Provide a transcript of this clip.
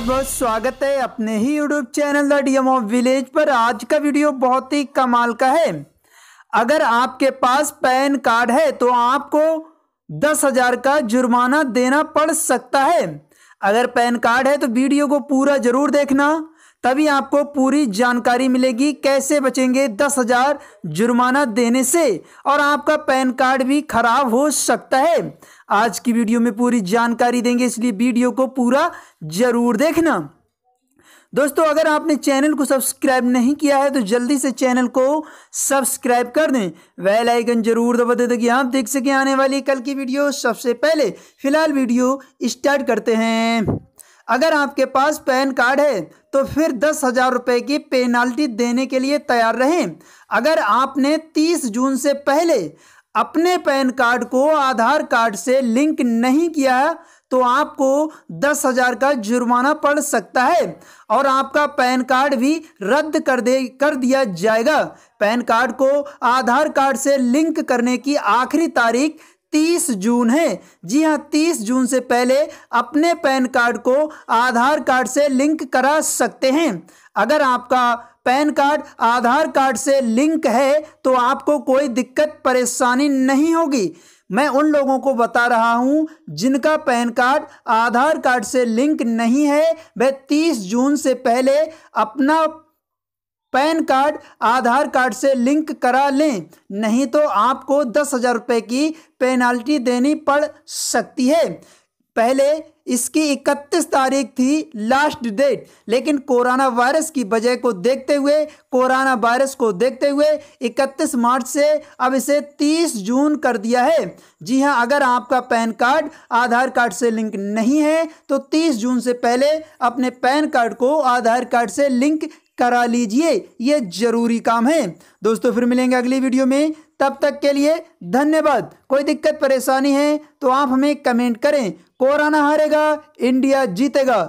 बहुत बहुत स्वागत है अपने ही YouTube channel the D village पर आज का वीडियो बहुत ही कमाल का है अगर आपके पास पैन कार्ड है तो आपको दस हजार का जुर्माना देना पड़ सकता है अगर पैन कार्ड है तो वीडियो को पूरा जरूर देखना तभी आपको पूरी जानकारी मिलेगी कैसे बचेंगे दस हजार जुर्माना देने से और आपका पैन कार्ड भी खराब हो सकता है आज की वीडियो में पूरी जानकारी देंगे इसलिए वीडियो को पूरा जरूर देखना दोस्तों अगर आपने चैनल को सब्सक्राइब नहीं किया है तो जल्दी से चैनल को सब्सक्राइब कर दें वेल आइकन जरूर दबा दे देगी आप देख सकें आने वाली कल की वीडियो सबसे पहले फिलहाल वीडियो स्टार्ट करते हैं अगर आपके पास पैन कार्ड है तो फिर दस हज़ार रुपए की पेनाल्टी देने के लिए तैयार रहें अगर आपने तीस जून से पहले अपने पैन कार्ड को आधार कार्ड से लिंक नहीं किया तो आपको दस हज़ार का जुर्माना पड़ सकता है और आपका पैन कार्ड भी रद्द कर दे कर दिया जाएगा पैन कार्ड को आधार कार्ड से लिंक करने की आखिरी तारीख तीस जून है जी हाँ तीस जून से पहले अपने पैन कार्ड को आधार कार्ड से लिंक करा सकते हैं अगर आपका पैन कार्ड आधार कार्ड से लिंक है तो आपको कोई दिक्कत परेशानी नहीं होगी मैं उन लोगों को बता रहा हूं जिनका पैन कार्ड आधार कार्ड से लिंक नहीं है वे 30 जून से पहले अपना पैन कार्ड आधार कार्ड से लिंक करा लें नहीं तो आपको दस हज़ार रुपये की पेनाल्टी देनी पड़ सकती है पहले इसकी 31 तारीख थी लास्ट डेट लेकिन कोरोना वायरस की वजह को देखते हुए कोरोना वायरस को देखते हुए 31 मार्च से अब इसे 30 जून कर दिया है जी हां अगर आपका पैन कार्ड आधार कार्ड से लिंक नहीं है तो 30 जून से पहले अपने पैन कार्ड को आधार कार्ड से लिंक करा लीजिए ये ज़रूरी काम है दोस्तों फिर मिलेंगे अगली वीडियो में तब तक के लिए धन्यवाद कोई दिक्कत परेशानी है तो आप हमें कमेंट करें कोरोना हारेगा इंडिया जीतेगा